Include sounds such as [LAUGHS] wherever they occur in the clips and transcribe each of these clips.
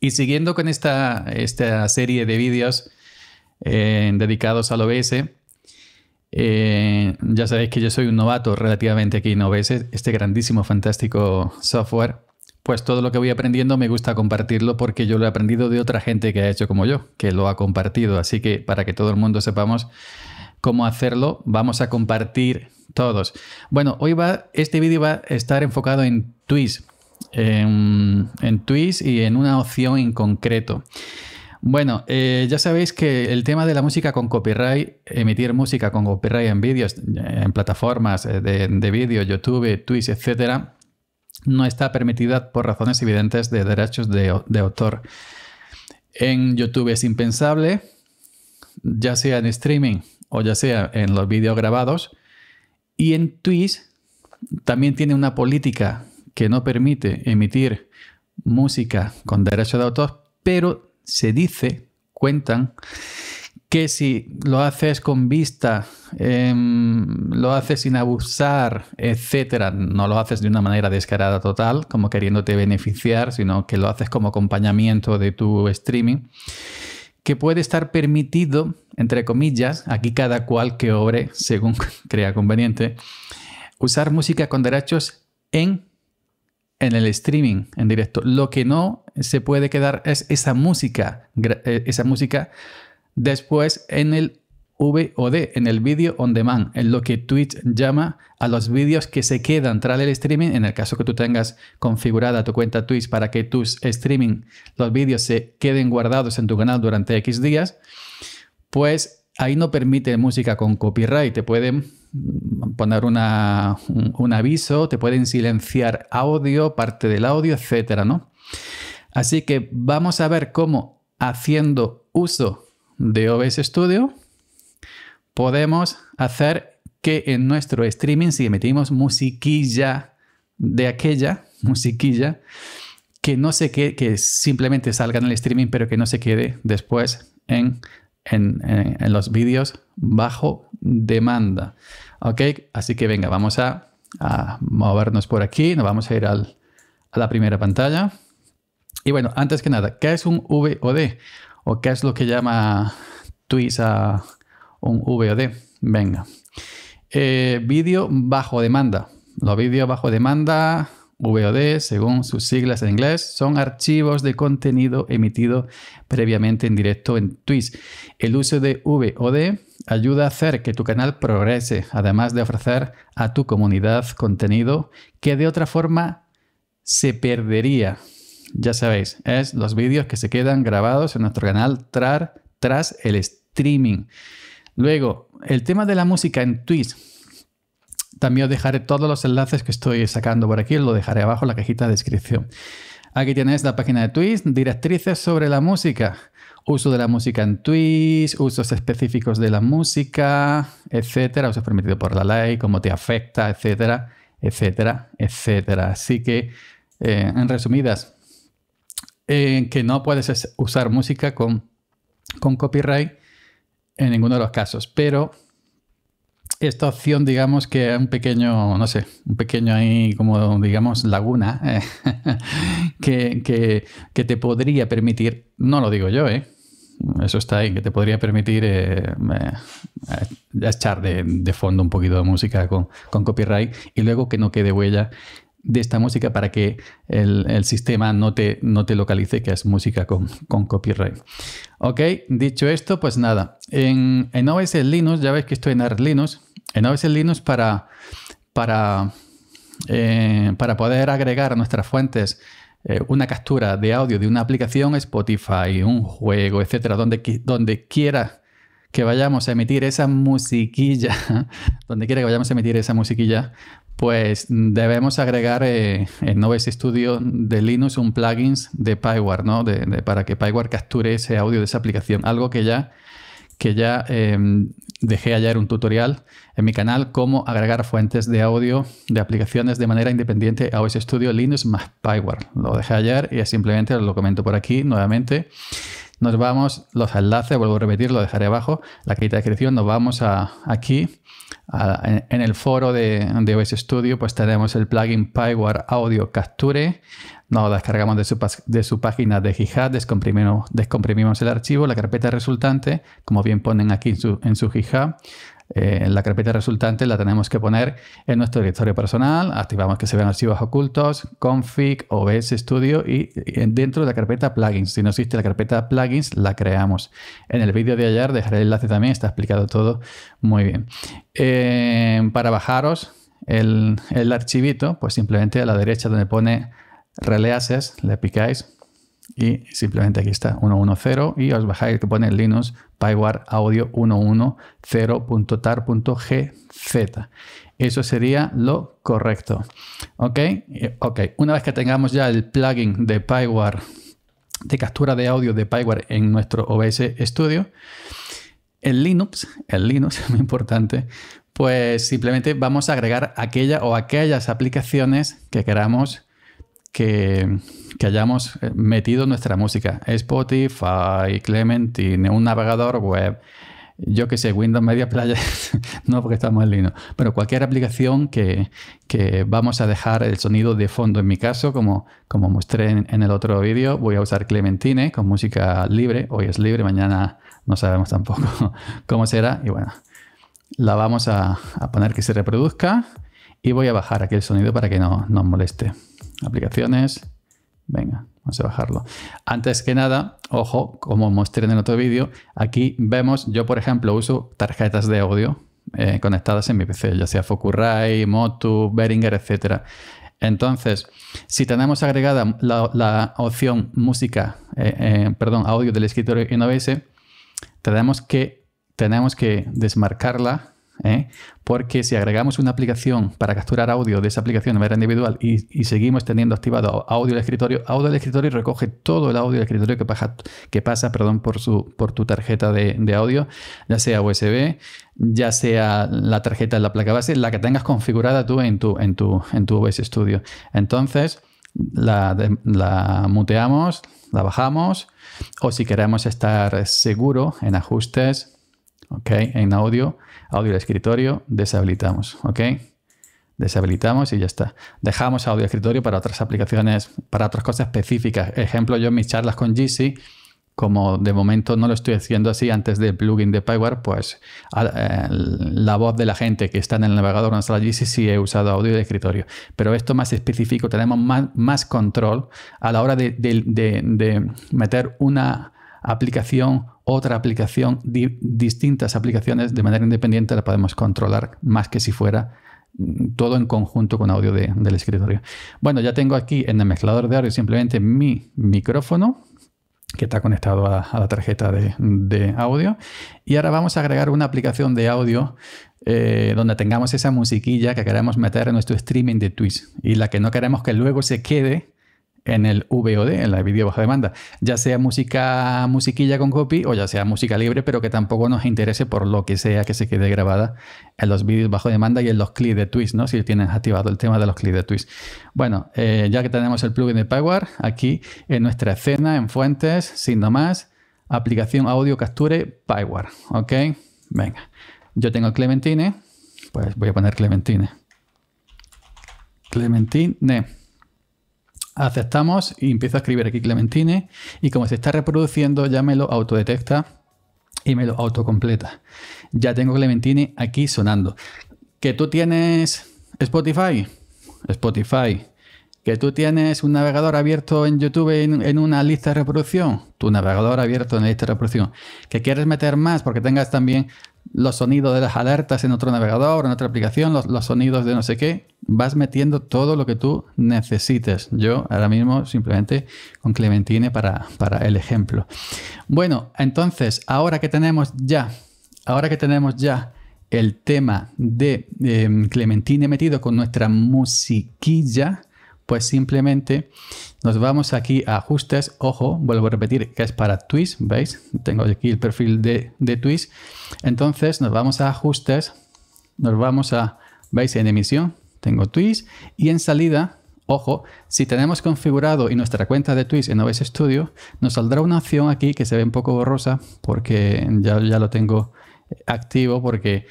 Y siguiendo con esta, serie de vídeos eh, dedicados al OBS, eh, ya sabéis que yo soy un novato relativamente aquí en OBS, este grandísimo, fantástico software. Pues todo lo que voy aprendiendo me gusta compartirlo porque yo lo he aprendido de otra gente que ha hecho como yo, que lo ha compartido. Así que para que todo el mundo sepamos cómo hacerlo, vamos a compartir todos. Bueno, hoy va, este vídeo va a estar enfocado en Twist en, Twitch y en una opción en concreto. Bueno, eh, ya sabéis que el tema de la música con copyright, emitir música con copyright en vídeos, eh, en plataformas eh, de, vídeo, YouTube, Twitch, etc., no está permitida por razones evidentes de derechos de, de autor. En YouTube es impensable, ya sea en streaming o ya sea en los vídeos grabados. Y en Twitch también tiene una política que no permite emitir música con derechos de autor, pero se dice, cuentan, que si lo haces con vista, em, lo haces sin abusar, etcétera, no lo haces de una manera descarada total, como queriéndote beneficiar, sino que lo haces como acompañamiento de tu streaming, que puede estar permitido, entre comillas, aquí cada cual que obre según [LAUGHS] crea conveniente, usar música con derechos en en el streaming en directo. Lo que no se puede quedar es esa música, eh, esa música después en el VOD, en el vídeo on demand, en lo que Twitch llama a los vídeos que se quedan tras el streaming, en el caso que tú tengas configurada tu cuenta Twitch para que tus streaming, los vídeos se queden guardados en tu canal durante X días, pues ahí no permite música con copyright, te pueden poner un, aviso, te pueden silenciar audio, parte del audio, etcétera, ¿no? Así que vamos a ver cómo haciendo uso de OBS Studio podemos hacer que en nuestro streaming si metimos musiquilla de aquella musiquilla que no se que, que simplemente salga en el streaming pero que no se quede después en en, los vídeos bajo demanda. ¿Ok? Así que venga, vamos a, movernos por aquí. Nos vamos a ir a la primera pantalla. Y bueno, antes que nada, ¿qué es un VOD? ¿O qué es lo que llama Twisa un VOD? Venga. Eh, vídeo bajo demanda. Los vídeos bajo demanda VOD, según sus siglas en inglés, son archivos de contenido emitido previamente en directo en Twitch. El uso de VOD ayuda a hacer que tu canal progrese, además de ofrecer a tu comunidad contenido que de otra forma se perdería. Ya sabéis, es los vídeos que se quedan grabados en nuestro canal tras el streaming. Luego, el tema de la música en Twitch también os dejaré todos los enlaces que estoy sacando por aquí, lo dejaré abajo en la cajita de descripción. Aquí tienes la página de Twitch, directrices sobre la música, uso de la música en Twitch, usos específicos de la música, etcétera, usos permitido por la ley, cómo te afecta, etcétera, etcétera, etcétera. Así que, eh, en resumidas, eh, que no puedes usar música con, con copyright en ninguno de los casos, pero esta opción, digamos que es un pequeño, no sé, un pequeño ahí como, digamos, laguna [LAUGHS] eh, que, te podría permitir, no lo digo yo, ¿eh? Eso está ahí, que te podría permitir eh, eh, echar de, fondo un poquito de música con, copyright y luego que no quede huella de esta música para que el, sistema no te, no te localice que es música con, copyright. Ok, dicho esto, pues nada, en, en OS Linux, ya ves que estoy en ArLinux Linux, en OBS Linux para, para, eh, para poder agregar a nuestras fuentes eh, una captura de audio de una aplicación, Spotify, un juego, etcétera, donde, donde quiera que vayamos a emitir esa musiquilla, [LAUGHS] donde quiera que vayamos a emitir esa musiquilla, pues debemos agregar eh, en OBS Studio de Linux un plugin de Pyware, ¿no? De, para que Pyware capture ese audio de esa aplicación, algo que ya, que ya em, Dejé ayer un tutorial en mi canal cómo agregar fuentes de audio de aplicaciones de manera independiente a OS Studio Linux más Pyware. Lo dejé ayer y simplemente lo comento por aquí nuevamente nos vamos, los enlaces, vuelvo a repetir, lo dejaré abajo, la cajita de descripción, nos vamos a, aquí, en, el foro de, de, OS Studio, pues tenemos el plugin PyWare Audio Capture, nos descargamos de su, de su página de GitHub, descomprimimos, descomprimimos, el archivo, la carpeta resultante, como bien ponen aquí en su, en su GitHub, eh, la carpeta resultante la tenemos que poner en nuestro directorio personal, activamos que se vean archivos ocultos, config, OBS Studio y dentro de la carpeta plugins. Si no existe la carpeta plugins, la creamos. En el vídeo de ayer dejaré el enlace también, está explicado todo muy bien. Eh, para bajaros el, archivito, pues simplemente a la derecha donde pone Releases, le picáis y simplemente aquí está 110 y os bajáis que pone Linux Pyware Audio 110.tar.gz. Eso sería lo correcto. ¿Ok? Ok. Una vez que tengamos ya el plugin de Pyware, de captura de audio de Pywar en nuestro OBS Studio, en Linux, el Linux es muy importante, pues simplemente vamos a agregar aquella o aquellas aplicaciones que queramos que, hayamos eh, metido nuestra música. Spotify, Clementine, un navegador web, yo que sé, Windows Media Player, [LAUGHS] no porque estamos en Linux, pero cualquier aplicación que, que, vamos a dejar el sonido de fondo. En mi caso, como, como mostré en, el otro vídeo, voy a usar Clementine con música libre. Hoy es libre, mañana no sabemos tampoco [LAUGHS] cómo será. Y bueno, la vamos a poner que se reproduzca y voy a bajar aquí el sonido para que no nos moleste aplicaciones, venga, vamos a bajarlo. Antes que nada, ojo, como mostré en el otro vídeo, aquí vemos, yo por ejemplo uso tarjetas de audio eh, conectadas en mi PC, ya sea Focusrite, Motu, Behringer, etc. Entonces, si tenemos agregada la, opción música, eh, eh, perdón, audio del escritorio en OBS, tenemos que, tenemos que desmarcarla ¿eh? porque si agregamos una aplicación para capturar audio de esa aplicación de manera individual y, seguimos teniendo activado audio del escritorio, audio del escritorio recoge todo el audio del escritorio que pasa, que pasa perdón, por, tu tarjeta de, audio, ya sea USB, ya sea la tarjeta de la placa base, la que tengas configurada tú en tu, en tu, en Studio. Entonces, la, muteamos, la bajamos, o si queremos estar seguro en ajustes, en audio, Audio de escritorio, deshabilitamos, ¿ok? Deshabilitamos y ya está. Dejamos audio de escritorio para otras aplicaciones, para otras cosas específicas. Ejemplo, yo en mis charlas con GC, como de momento no lo estoy haciendo así antes del plugin de power pues la voz de la gente que está en el navegador en sala GC sí he usado audio de escritorio. Pero esto más específico, tenemos más, control a la hora de, de meter una aplicación, otra aplicación, distintas aplicaciones de manera independiente la podemos controlar más que si fuera mm, todo en conjunto con audio del escritorio. Bueno, ya tengo aquí en el mezclador de audio simplemente mi micrófono que está conectado a, la tarjeta de, audio. Y ahora vamos a agregar una aplicación de audio eh, donde tengamos esa musiquilla que queremos meter en nuestro streaming de Twitch y la que no queremos que luego se quede en el VOD, en la video bajo demanda, ya sea música musiquilla con copy o ya sea música libre, pero que tampoco nos interese por lo que sea que se quede grabada en los vídeos bajo demanda y en los clips de Twitch, ¿no? Si tienes activado el tema de los clips de Twitch. Bueno, eh, ya que tenemos el plugin de Power aquí en nuestra escena, en fuentes, sin nomás, aplicación audio capture Power, ¿ok? Venga, yo tengo Clementine, pues voy a poner Clementine. Clementine. Aceptamos y empiezo a escribir aquí Clementine y como se está reproduciendo ya me lo autodetecta y me lo autocompleta. Ya tengo Clementine aquí sonando. ¿Que tú tienes Spotify? Spotify que tú tienes un navegador abierto en YouTube en, una lista de reproducción, tu navegador abierto en la lista de reproducción, que quieres meter más porque tengas también los sonidos de las alertas en otro navegador, en otra aplicación, los, sonidos de no sé qué, vas metiendo todo lo que tú necesites. Yo ahora mismo simplemente con Clementine para, el ejemplo. Bueno, entonces, ahora que tenemos ya, ahora que tenemos ya el tema de em, Clementine metido con nuestra musiquilla, pues simplemente nos vamos aquí a ajustes. Ojo, vuelvo a repetir que es para Twist, ¿veis? Tengo aquí el perfil de, de Twist. Entonces nos vamos a ajustes, nos vamos a, ¿veis? En emisión tengo Twist y en salida Ojo, si tenemos configurado y nuestra cuenta de Twitch en OBS Studio, nos saldrá una opción aquí que se ve un poco borrosa porque ya, ya lo tengo activo porque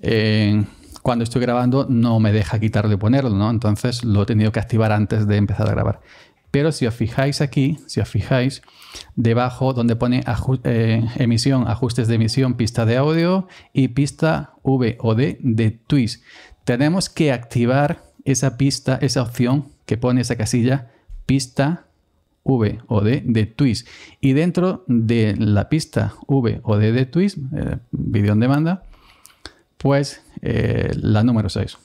eh, cuando estoy grabando no me deja quitarlo y ponerlo, ¿no? Entonces lo he tenido que activar antes de empezar a grabar. Pero si os fijáis aquí, si os fijáis, debajo donde pone eh, emisión, ajustes de emisión, pista de audio y pista V o de Twist, tenemos que activar esa pista, esa opción que pone esa casilla, pista V o de Twist. Y dentro de la pista V o de Twist, eh, video en demanda, pues eh, la número 6.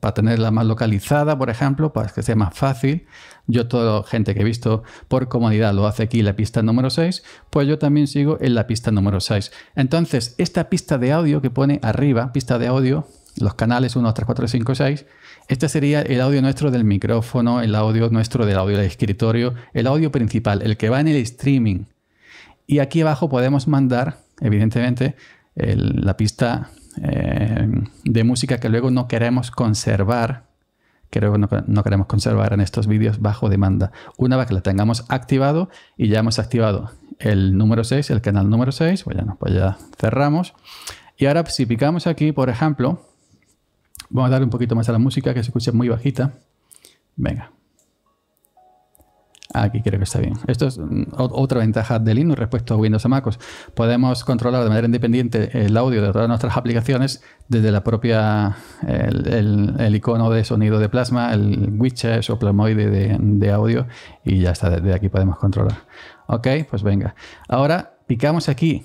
para tenerla más localizada, por ejemplo, para que sea más fácil. Yo, toda la gente que he visto por comodidad lo hace aquí la pista número 6, pues yo también sigo en la pista número 6. Entonces, esta pista de audio que pone arriba, pista de audio, los canales 1, 2, 3, 4, 5, 6, este sería el audio nuestro del micrófono, el audio nuestro del audio del escritorio, el audio principal, el que va en el streaming. Y aquí abajo podemos mandar, evidentemente, la pista eh, de música que luego no queremos conservar, que luego no, queremos conservar en estos vídeos bajo demanda. Una vez que la tengamos activado y ya hemos activado el número 6, el canal número 6, pues ya, pues ya cerramos. Y ahora si picamos aquí, por ejemplo, vamos a darle un poquito más a la música que se escucha muy bajita. Venga, Ah, aquí creo que está bien. Esto es mm, otra ventaja de Linux respecto a Windows y MacOS. Podemos controlar de manera independiente el audio de todas nuestras aplicaciones desde la propia, el, icono de sonido de plasma, el widget o plasmoide de, audio y ya está, desde aquí podemos controlar. Ok, pues venga. Ahora picamos aquí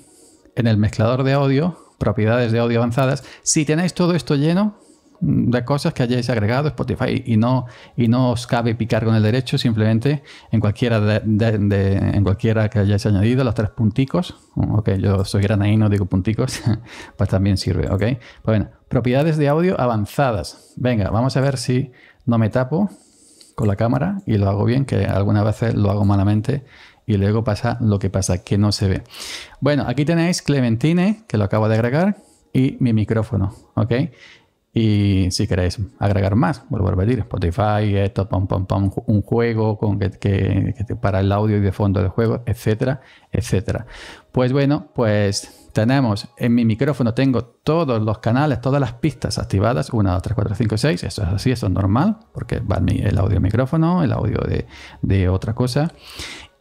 en el mezclador de audio, propiedades de audio avanzadas. Si tenéis todo esto lleno, de cosas que hayáis agregado Spotify y no, y no os cabe picar con el derecho, simplemente en cualquiera, de, en cualquiera que hayáis añadido los tres punticos. Ok, yo soy no digo punticos, [LAUGHS] pues también sirve, ok. Pues bueno, propiedades de audio avanzadas. Venga, vamos a ver si no me tapo con la cámara y lo hago bien, que algunas veces lo hago malamente y luego pasa lo que pasa, que no se ve. Bueno, aquí tenéis Clementine, que lo acabo de agregar, y mi micrófono, ¿ok? Y si queréis agregar más, vuelvo a repetir, Spotify, esto, un juego con que, para el audio y de fondo del juego, etcétera, etcétera. Pues bueno, pues tenemos en mi micrófono, tengo todos los canales, todas las pistas activadas, 1, 2, 3, 4, 5, 6, eso es así, eso es normal, porque va el audio micrófono, el audio de, de otra cosa.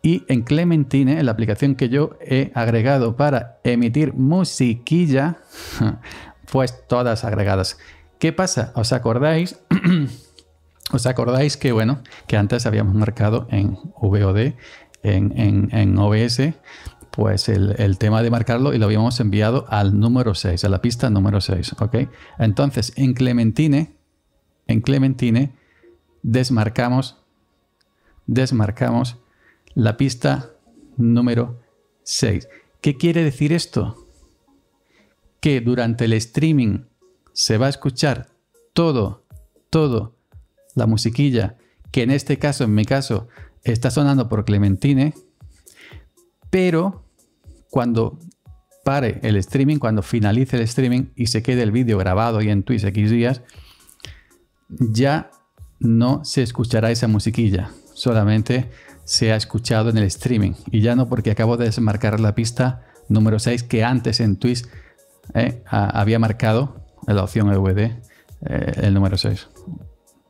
Y en Clementine, en la aplicación que yo he agregado para emitir musiquilla, [LAUGHS] pues todas agregadas. ¿Qué pasa? ¿Os acordáis? [CLEARS THROAT] ¿Os acordáis que, bueno, que antes habíamos marcado en VOD, en, OBS, pues el, tema de marcarlo y lo habíamos enviado al número 6, a la pista número 6, ¿ok? Entonces, en Clementine, en Clementine, desmarcamos, desmarcamos la pista número 6. ¿Qué quiere decir esto? Que durante el streaming se va a escuchar todo, todo, la musiquilla, que en este caso, en mi caso, está sonando por Clementine, pero cuando pare el streaming, cuando finalice el streaming y se quede el vídeo grabado y en Twitch X días, ya no se escuchará esa musiquilla, solamente se ha escuchado en el streaming y ya no porque acabo de desmarcar la pista número 6 que antes en Twitch eh, había marcado en la opción EVD, eh, el número 6.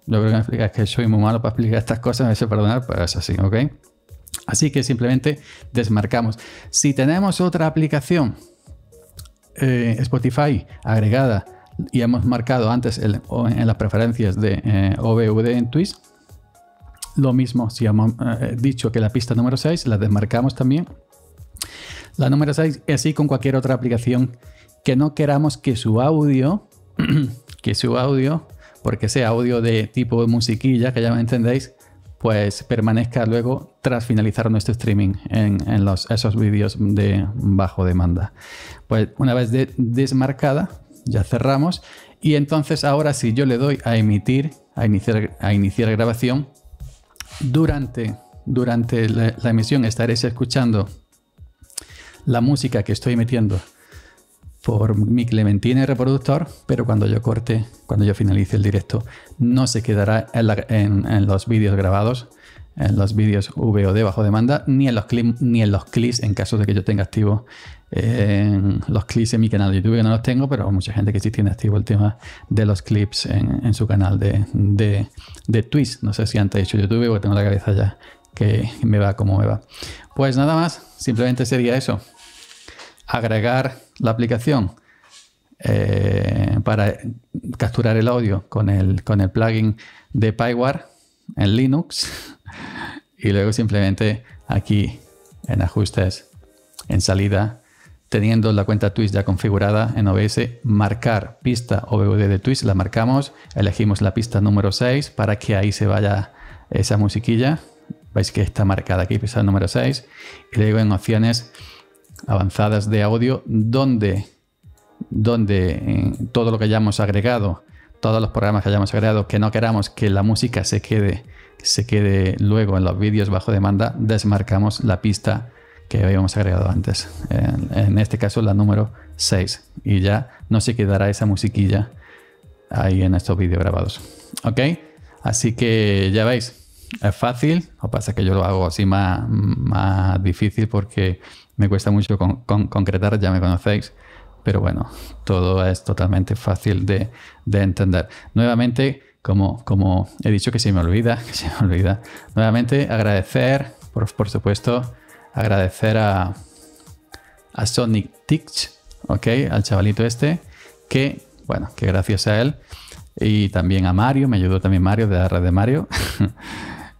Yo creo que me es que soy muy malo para explicar estas cosas, me sé perdonar, pero es así, ¿ok? Así que simplemente desmarcamos. Si tenemos otra aplicación, eh, Spotify, agregada, y hemos marcado antes en las preferencias de eh, en Twist, lo mismo, si hemos eh, dicho que la pista número 6, la desmarcamos también. La número 6, así con cualquier otra aplicación que no queramos que su audio, [CLEARS THROAT] que su audio, porque sea audio de tipo musiquilla, que ya me entendéis, pues permanezca luego tras finalizar nuestro streaming en, esos vídeos de bajo demanda. Pues una vez desmarcada, ya cerramos. Y entonces ahora si yo le doy a emitir, a iniciar, a iniciar grabación, durante, durante la emisión estaréis escuchando la música que estoy emitiendo por mi Clementine reproductor, pero cuando yo corte, cuando yo finalice el directo, no se quedará en, los vídeos grabados, en los vídeos VOD bajo demanda, ni en los, clips, ni en los clips en caso de que yo tenga activo los clips en mi canal de YouTube, que no los tengo, pero mucha gente que sí tiene activo el tema de los clips en, su canal de, de, Twitch. No sé si antes he hecho YouTube, o tengo la cabeza ya que me va como me va. Pues nada más, simplemente sería eso agregar la aplicación eh, para capturar el audio con el, con el plugin de PyWare en Linux [LAUGHS] y luego simplemente aquí en ajustes, en salida, teniendo la cuenta Twist ya configurada en OBS, marcar pista OBD de Twist, la marcamos, elegimos la pista número 6 para que ahí se vaya esa musiquilla. Veis que está marcada aquí, pista número 6, y luego en opciones avanzadas de audio donde, donde eh, todo lo que hayamos agregado, todos los programas que hayamos agregado, que no queramos que la música se quede, se quede luego en los vídeos bajo demanda, desmarcamos la pista que habíamos agregado antes. En, este caso la número 6. Y ya no se quedará esa musiquilla ahí en estos vídeos grabados. ¿Ok? Así que ya veis, es fácil. o pasa que yo lo hago así más, más difícil porque me cuesta mucho concretar, ya me conocéis, pero bueno, todo es totalmente fácil de, entender. Nuevamente, como, como, he dicho que se me olvida, [LAUGHS] que se me olvida, nuevamente agradecer, por, por supuesto, agradecer a, a Sonic Tich, ¿ok? Al chavalito este, que, bueno, que gracias a él y también a Mario, me ayudó también Mario de la red de Mario. [LAUGHS]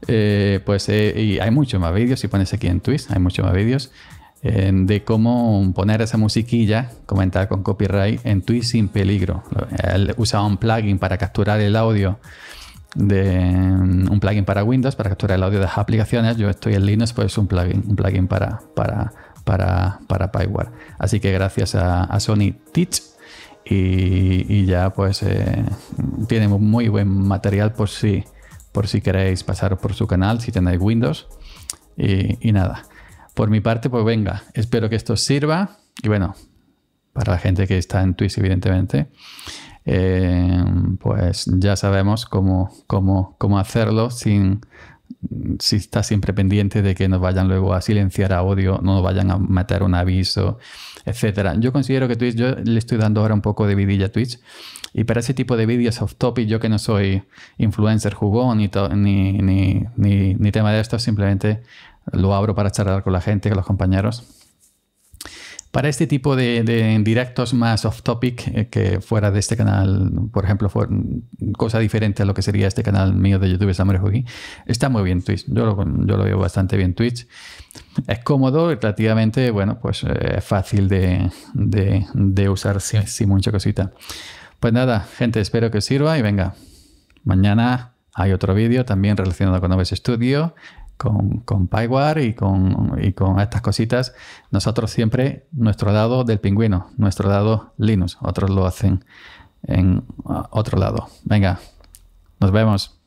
Eh, pues eh, y hay muchos más vídeos, si pones aquí en Twitch, hay muchos más vídeos de cómo poner esa musiquilla, comentar con copyright, en Twitch sin peligro. Él usaba un plugin para capturar el audio, de, un plugin para Windows, para capturar el audio de las aplicaciones. Yo estoy en Linux, pues un plugin, un plugin para, para, para, para Pyware. Así que gracias a, Sony Teach. Y, ya pues eh, tiene muy buen material por si, por si queréis pasar por su canal, si tenéis Windows. y nada, por mi parte, pues venga, espero que esto sirva. Y bueno, para la gente que está en Twitch, evidentemente, eh, pues ya sabemos cómo, cómo, hacerlo sin si está siempre pendiente de que nos vayan luego a silenciar a odio, no nos vayan a meter un aviso, etcétera. Yo considero que Twitch, yo le estoy dando ahora un poco de vidilla a Twitch y para ese tipo de vídeos off topic, yo que no soy influencer jugón ni, ni, ni, ni tema de esto, simplemente lo abro para charlar con la gente, con los compañeros. Para este tipo de, directos más off topic, eh, que fuera de este canal, por ejemplo, fue cosa diferente a lo que sería este canal mío de YouTube, Samuel está muy bien Twitch. Yo lo, veo bastante bien Twitch. Es cómodo y relativamente, bueno, pues eh, es fácil de, usar sin, mucha cosita. Pues nada, gente, espero que sirva y venga. Mañana hay otro vídeo también relacionado con OBS Studio con, con PyWare y con, y con, estas cositas, nosotros siempre nuestro lado del pingüino, nuestro lado Linux. Otros lo hacen en otro lado. Venga, nos vemos.